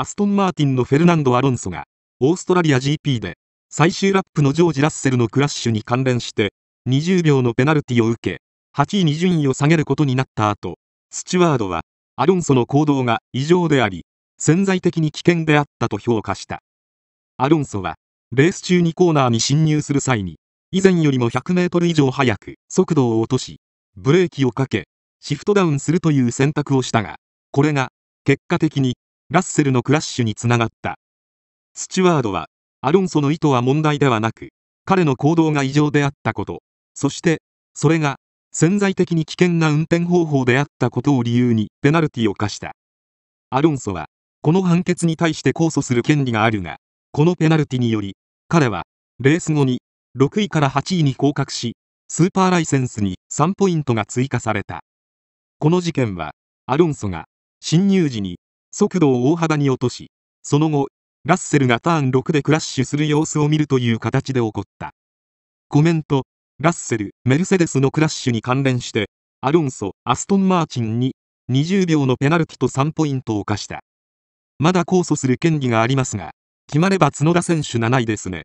アストンマーティンのフェルナンド・アロンソが、オーストラリア GP で、最終ラップのジョージ・ラッセルのクラッシュに関連して、20秒のペナルティを受け、8位に順位を下げることになった後、スチュワードは、アロンソの行動が異常であり、潜在的に危険であったと評価した。アロンソは、レース中にコーナーに侵入する際に、以前よりも100メートル以上速く速度を落とし、ブレーキをかけ、シフトダウンするという選択をしたが、これが、結果的にラッセルのクラッシュにつながった。スチュワードは、アロンソの意図は問題ではなく、彼の行動が異常であったこと、そして、それが潜在的に危険な運転方法であったことを理由にペナルティを課した。アロンソは、この判決に対して控訴する権利があるが、このペナルティにより、彼は、レース後に、6位から8位に降格し、スーパーライセンスに3ポイントが追加された。この事件は、アロンソが、侵入時に速度を大幅に落とし、その後、ラッセルがターン6でクラッシュする様子を見るという形で起こった。コメント、ラッセル、メルセデスのクラッシュに関連して、アロンソ、アストン・マーチンに20秒のペナルティと3ポイントを課した。まだ控訴する権利がありますが、決まれば角田選手7位ですね。